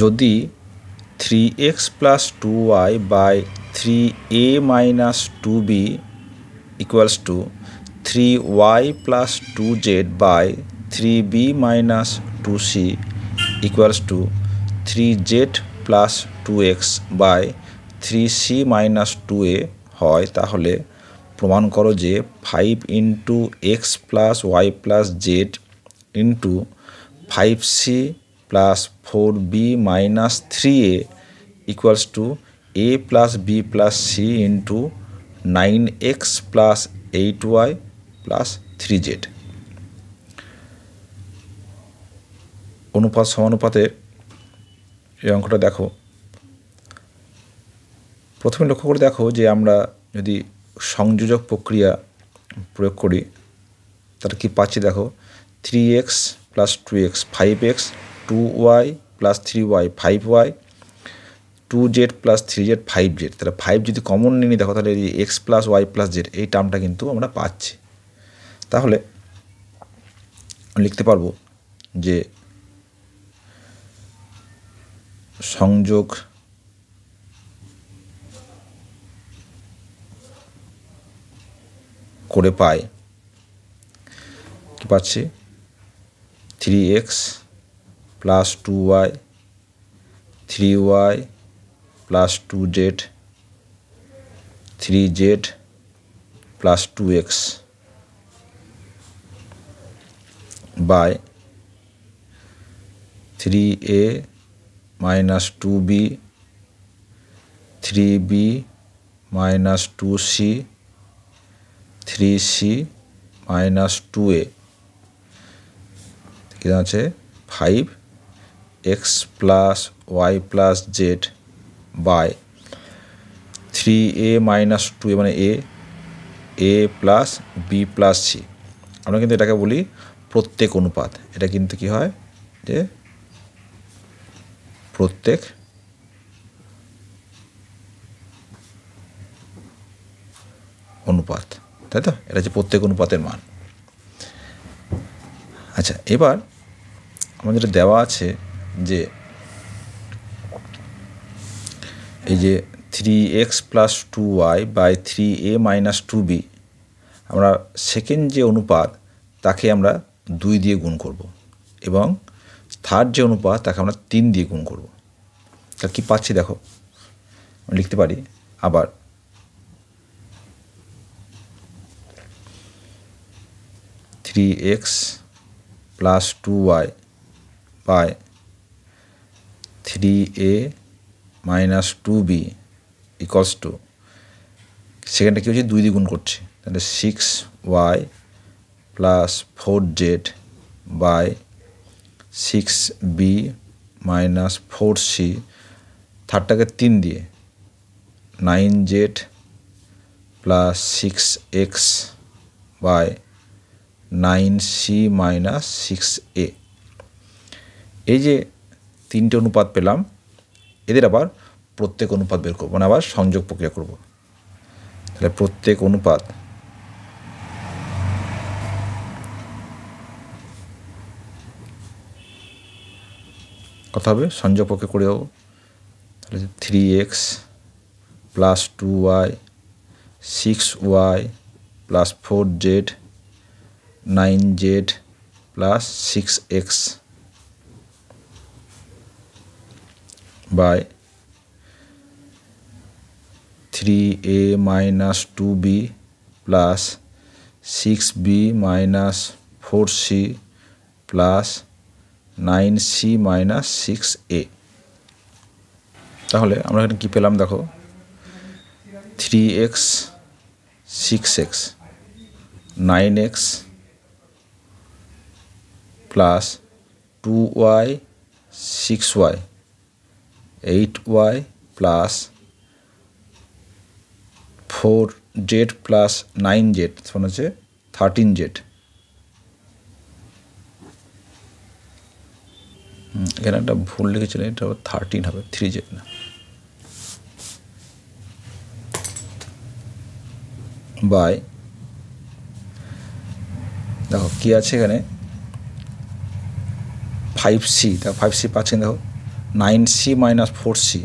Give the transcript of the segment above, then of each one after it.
যদি three x plus two y by three a minus two b equals to three y plus two z by three b minus two c equals to three z plus two x by three c minus two a হয় তাহলে প্রমাণ করো যে five into x plus y plus z into five c plus four b minus three a equals to a plus b plus c into nine x plus eight y plus three z অনুপাত সমানুপাতের এই অঙ্কটা দেখো প্রথমে লক্ষ্য করে দেখো যে আমরা যদি সংযোজক প্রক্রিয়া প্রয়োগ করি তাহলে কি পাচ্ছি দেখো three x plus two x five x two y plus three y five y two z plus three z five z তাহলে ফাইভ যদি কমন নিয়ে দেখো তাহলে এই x plus y plus z এই টার্মটা কিন্তু আমরা পাচ্ছি তাহলে লিখতে পারবো যে সংযোগ করে পায় কী পাচ্ছি three x plus two y three y plus two z three z plus two x by three a minus two b three b minus two c three c minus two a five x plus y plus z by three a minus two মানে a a plus b plus c আমরা কিন্তু এটাকে বলি প্রত্যেক অনুপাত এটা কিন্তু কি হয় যে প্রত্যেক অনুপাত তাই তো এটা হচ্ছে প্রত্যেক অনুপাতের মান আচ্ছা এবার আমাদের দেওয়া আছে যে এই যে three x plus two y by three a minus two b আমরা সেকেন্ড যে অনুপাত তাকে আমরা দুই দিয়ে গুণ করব এবং থার্ড যে অনুপাত তাকে আমরা তিন দিয়ে গুণ করব তা কি পাচ্ছি দেখো লিখতে পারি আবার three x plus two y by three a minus two b equals to সেখানটা কী হচ্ছে দুই দ্বিগুণ করছি তাহলে six y plus four z by six b minus four c থার্ডটাকে তিন দিয়ে nine z plus six x by nine c minus six a এই যে তিনটে অনুপাত পেলাম এদের আবার প্রত্যেক অনুপাত বের করবো মানে আবার সংযোগ প্রক্রিয়া করব তাহলে প্রত্যেক অনুপাত কথা হবে সংযোগ প্রক্রিয়া করে দেবো তাহলে three x plus two y six y plus four z nine z plus six x by three a minus two b plus six b minus four c plus nine c minus six a তাহলে আমরা এখানে কী পেলাম দেখো three x six x nine x plus two y six y eight y plus four z plus nine z শোনা হচ্ছে thirteen Z এখানে একটা ভুল লিখেছিলেন এটা থার্টিন হবে থ্রি জেড না বাই দেখো কী আছে এখানে ফাইভ সি দেখো ফাইভ সি পাচ্ছেন দেখো nine c minus four c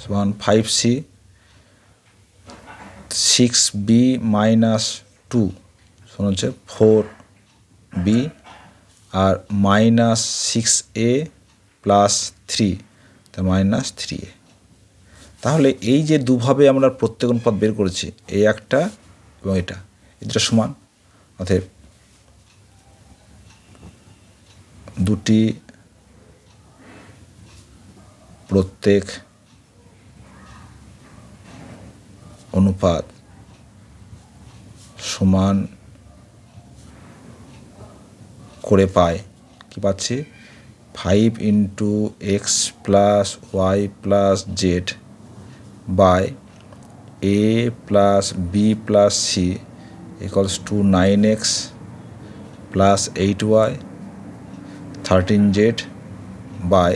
সমান five c six b minus two সমান হচ্ছে ফোর বি আর minus six a plus three তা মাইনাস থ্রি এ তাহলে এই যে দুভাবে আমরা প্রত্যেক অনুপাত বের করেছি এই একটা এবং এটা এটা সমান অতএব দুটি প্রত্যেক অনুপাত সমান করে পায় কি পাচ্ছি five into x plus y plus z by a plus b plus c equals two nine x plus eight y thirteen z by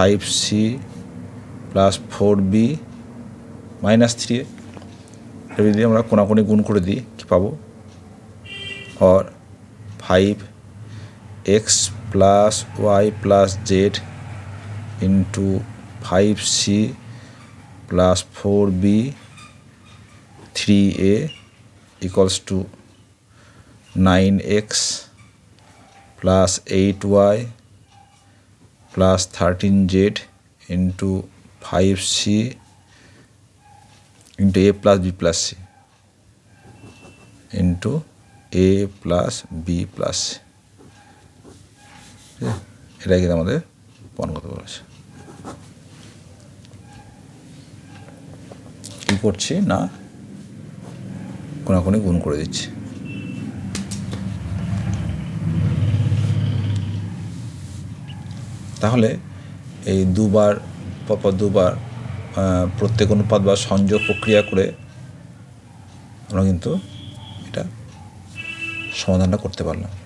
five c plus four b minus three a এটা যদি আমরা কোনাকোনি গুণ করে দিই কী পাবো or five x plus y plus z into five c plus four b three a equals two nine x plus eight y plus thirteen z into five c into a plus b plus c into a plus b plus c এটাই কিন্তু আমাদের পণগত বলেছে কী করছি না কোনাকুনি গুণ করে দিচ্ছি তাহলে এই দুবার পরপর দুবার প্রত্যেক অনুপাত বা সংযোগ প্রক্রিয়া করে আমরা কিন্তু এটা সমাধানটা করতে পারলাম